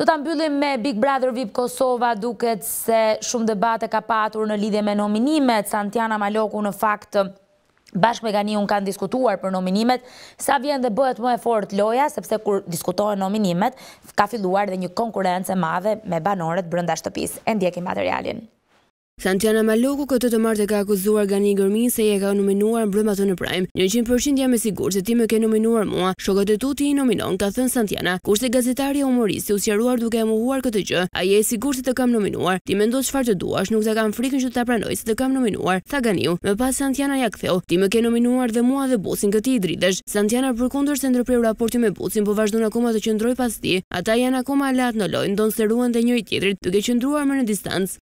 Do të mbyllim me Big Brother VIP Kosova duket se shumë debate ka patur në lidhje me nominimet. Santjana Maloku në fakt bashkë me gani unë kanë diskutuar për nominimet. Sa vjen dhe bëhet më e fort loja, sepse kur diskutohen nominimet, ka filluar dhe një konkurence madhe me banorët brënda shtëpis. E ndjekim materialin. Santiana Maloku këtë të martë ka akuzuar gani një gërmin se je ka nominuar në brëma të në prime. 100% jam e sigur se ti me ke nominuar mua, shokët e tu ti i nominon, ka thënë Santiana. Kurse gazetari e humorist të usjeruar duke e muhuar këtë gjë, a je e sigur se të kam nominuar. Ti me ndodhë qëfar të duash, nuk të kam frikën që të pranoj se të kam nominuar, tha ganiu. Me pas Santiana ja këtheu, ti me ke nominuar dhe mua dhe busin këti i dridesh. Santiana për se ndërpriru raporti me busin, po vazhdo në të pas Ata janë në dhe njëri tjetrit, duke më në distancë.